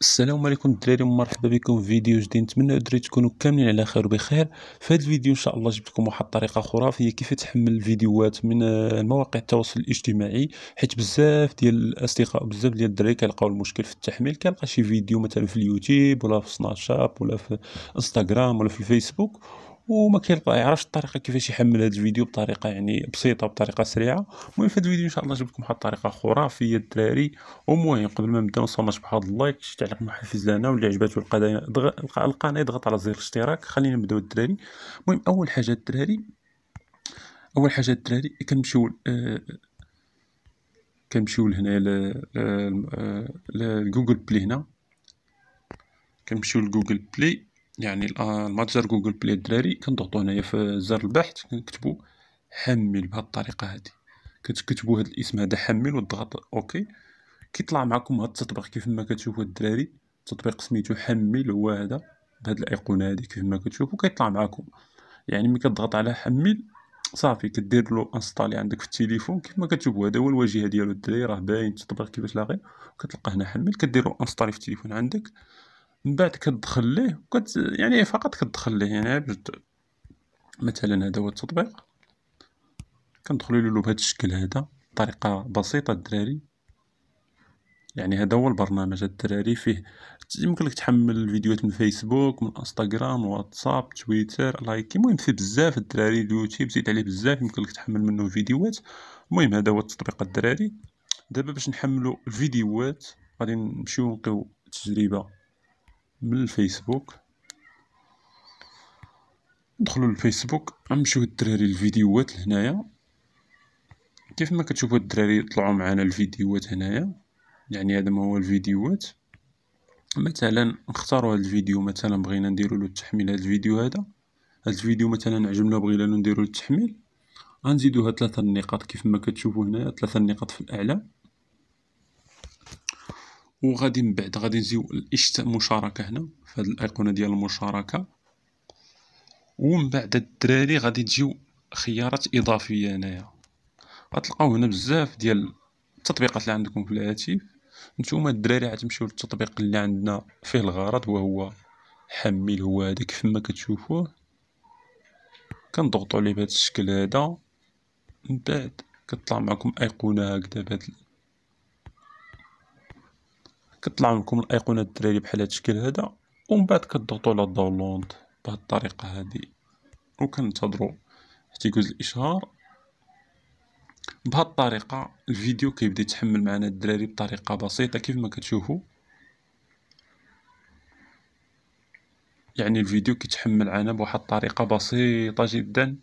السلام عليكم الدراري ومرحبا بكم في فيديو جديد نتمنى الدراري تكونوا كاملين على خير وبخير في هذا الفيديو ان شاء الله جبت لكم واحد الطريقه خرافيه كيف تحمل الفيديوهات من آه، مواقع التواصل الاجتماعي حيت بزاف ديال الاصدقاء بزاف ديال الدراري كيلقاو المشكل في التحميل كيلقى شي فيديو مثلا في اليوتيوب ولا في سناب شات ولا في انستغرام ولا في الفيسبوك وما يعرفش الطريقه كيفاش يحمل هذا الفيديو بطريقه يعني بسيطه بطريقه سريعه المهم في هذا الفيديو ان شاء الله جبت لكم واحد الطريقه خرافيه الدراري المهم قبل ما نبداو نصوم بحال اللايك شي تعليق محفز لنا واللي عجبته القناه يضغط على زر الاشتراك خلينا نبداو الدراري المهم اول حاجه الدراري اول حاجه الدراري كنمشيو كنمشيو لهنا لجوجل بلاي هنا كنمشيو لجوجل بلاي يعني المتجر جوجل بلاي الدراري كنضغطو هنايا في زر البحث كنكتبو حمل بهاد الطريقه هادي كتكتبو هاد الاسم هذا حمل وتضغط اوكي كيطلع معكم هاد التطبيق كيف ما كتشوفوا الدراري تطبيق سميتو حمل هو هذا بهاد الايقونه هادي كيف ما كتشوفوا كيطلع معكم يعني ملي كتضغط على حمل صافي كدير له انستالي عندك في التليفون كيف ما كتشوفوا هذا هو الواجهه ديالو الدراري راه باين التطبيق كيفاش لاغي كتلقى هنا حمل كدير له انستالي في التليفون عندك من بعد كتدخل ليه كت يعني فقط كتدخل ليه يعني باش مثلا هذا هو التطبيق كندخلوا له بهذا الشكل هذا بطريقه بسيطه الدراري يعني هذا هو البرنامج الدراري فيه يمكن لك تحمل الفيديوهات من فيسبوك من انستغرام واتساب تويتر لايك المهم فيه بزاف الدراري اليوتيوب زيد عليه بزاف يمكن لك تحمل منه فيديوهات المهم هذا هو التطبيق الدراري دابا باش نحملوا الفيديوهات غادي نمشيو نقيو تجربه بالفيسبوك ندخلوا للفيسبوك غنمشيو الدراري الفيديوهات لهنايا كيف ما كتشوفوا الدراري طلعوا معنا الفيديوهات هنايا يعني هذا ما هو الفيديوهات مثلا نختاروا هذا الفيديو مثلا بغينا نديروا له التحميل هذا الفيديو هذا هذا الفيديو مثلا عجبنا بغينا نديروا له التحميل غنزيدوها ثلاثه النقاط كيف ما كتشوفوا هنايا ثلاثه النقاط في الاعلى وغادي من بعد غادي نزيو الاشتاء مشاركه هنا في هذه الايقونه ديال المشاركه ومن بعد الدراري غادي تجيو خيارات اضافيه هنايا غتلقاو هنا بزاف ديال التطبيقات اللي عندكم في الهاتف نتوما الدراري غتمشيو للتطبيق اللي عندنا فيه الغرض وهو حمل هو هذاك فما كتشوفوه كنضغطوا عليه بهذا الشكل هذا من بعد كطلع معكم ايقونه هكذا بهذا كطلع لكم الايقونه الدراري بحال هذا الشكل هذا ومن بعد كتضغطوا على داونلود بهذه الطريقه هذه وكنتظروا حتى يجوز الاشهار بهذه الطريقه الفيديو كيبدا يتحمل معنا الدراري بطريقه بسيطه كيف ما كتشوفوا يعني الفيديو كيتحمل عنا بواحد الطريقه بسيطه جدا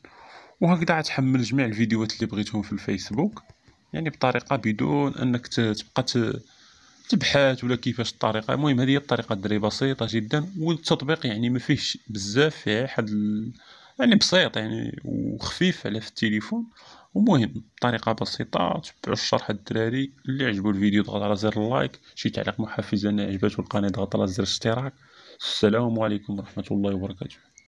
وهكذا غتحمل جميع الفيديوهات اللي بغيتهم في الفيسبوك يعني بطريقه بدون انك تبقى تبحث ولا كيفاش الطريقه المهم هذه هي الطريقه الدري بسيطه جدا والتطبيق يعني ما فيهش بزاف فيه حد ال... يعني بسيط يعني وخفيف على في التليفون ومهم طريقه بسيطه تبعوا الشرح الدراري اللي عجبو الفيديو ضغط على زر اللايك شي تعليق محفز انا عجبته القناه ضغط على زر الاشتراك السلام عليكم ورحمه الله وبركاته